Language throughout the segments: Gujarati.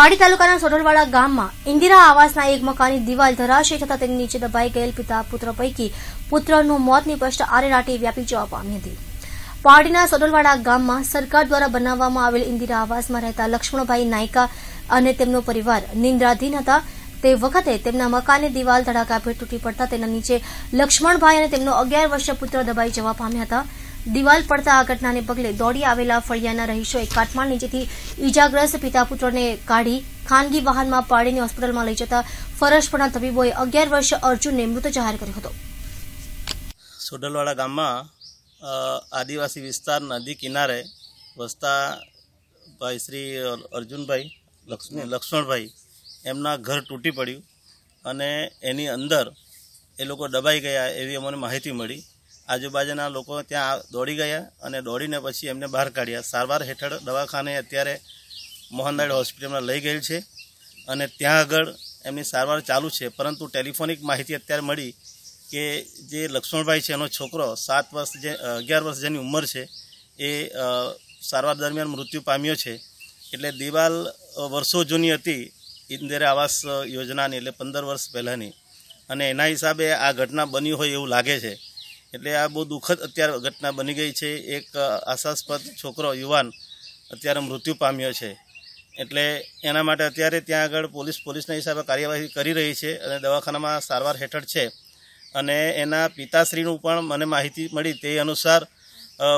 પાડી તાલુકાના સોઢલવાડા ગામમાં ઇન્દિરા આવાસના એક મકાનની દિવાલ ધરાશય થતાં તેની નીચે દબાઈ ગયેલ પિતા પુત્ર પૈકી પુત્રનું મોત નિપજતા આરેરાટી વ્યાપી જવા પામી હતી પાડીના સોઢલવાડા ગામમાં સરકાર દ્વારા બનાવવામાં આવેલ ઇન્દિરા આવાસમાં રહેતા લક્ષ્મણભાઈ નાયકા અને તેમનો પરિવાર નિંદ્રાધીન હતા તે વખતે તેમના મકાનની દિવાલ ધડાકાભેર તૂટી પડતા તેના નીચે લક્ષ્મણભાઈ અને તેમનો અગિયાર વર્ષીય પુત્ર દબાઈ જવા પામ્યા હતા દિવાલ પડતા આ ઘટનાને પગલે દોડી આવેલા ફળિયાના રહીશોએ કાટમાળ નીચેથી ઇજાગ્રસ્ત પિતા પુત્રને કાઢી ખાનગી વાહનમાં પાડીને હોસ્પિટલમાં લઈ જતા ફરજપણા તબીબોએ અગિયાર વર્ષ અર્જુનને મૃત જાહેર કર્યો હતો સોડલવાડા ગામમાં આદિવાસી વિસ્તાર નદી કિનારે વસતા ભાઈ શ્રી અર્જુનભાઈ લક્ષ્મણભાઈ એમના ઘર તૂટી પડ્યું અને એની અંદર એ લોકો દબાઈ ગયા એવી અમને માહિતી મળી આજુબાજુના લોકો ત્યાં દોડી ગયા અને દોડીને પછી એમને બહાર કાઢ્યા સારવાર હેઠળ દવાખાને અત્યારે મોહનદાડ હોસ્પિટલમાં લઈ ગયેલ છે અને ત્યાં આગળ એમની સારવાર ચાલુ છે પરંતુ ટેલિફોનિક માહિતી અત્યારે મળી કે જે લક્ષ્મણભાઈ છે એનો છોકરો સાત વર્ષ જે અગિયાર વર્ષ જેની ઉંમર છે એ સારવાર દરમિયાન મૃત્યુ પામ્યો છે એટલે દિવાલ વર્ષો જૂની હતી ઇન્દિરા આવાસ યોજનાની એટલે પંદર વર્ષ પહેલાંની અને એના હિસાબે આ ઘટના બની હોય એવું લાગે છે એટલે આ બહુ દુઃખદ અત્યારે ઘટના બની ગઈ છે એક આશાસ્પદ છોકરો યુવાન અત્યારે મૃત્યુ પામ્યો છે એટલે એના માટે અત્યારે ત્યાં આગળ પોલીસ પોલીસના હિસાબે કાર્યવાહી કરી રહી છે અને દવાખાનામાં સારવાર હેઠળ છે અને એના પિતાશ્રીનું પણ મને માહિતી મળી તે અનુસાર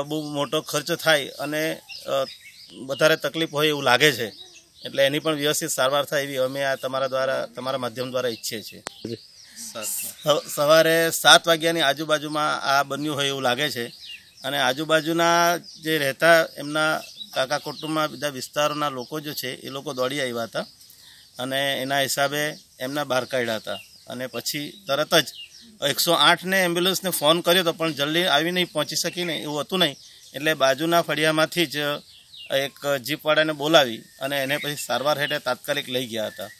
બહુ મોટો ખર્ચ થાય અને વધારે તકલીફ હોય એવું લાગે છે એટલે એની પણ વ્યવસ્થિત સારવાર થાય એવી અમે આ તમારા દ્વારા તમારા માધ્યમ દ્વારા ઈચ્છીએ છીએ સવારે સાત વાગ્યાની આજુબાજુમાં આ બન્યું હોય એવું લાગે છે અને આજુબાજુના જે રહેતા એમના કાકા કુટુંબમાં બીજા વિસ્તારોના લોકો જે છે એ લોકો દોડી આવ્યા હતા અને એના હિસાબે એમના બહાર કાઢ્યા હતા અને પછી તરત જ એકસો આઠને એમ્બ્યુલન્સને ફોન કર્યો હતો પણ જલ્દી આવી નહીં પહોંચી શકીને એવું હતું નહીં એટલે બાજુના ફળિયામાંથી જ એક જીપવાળાને બોલાવી અને એને પછી સારવાર હેઠળ તાત્કાલિક લઈ ગયા હતા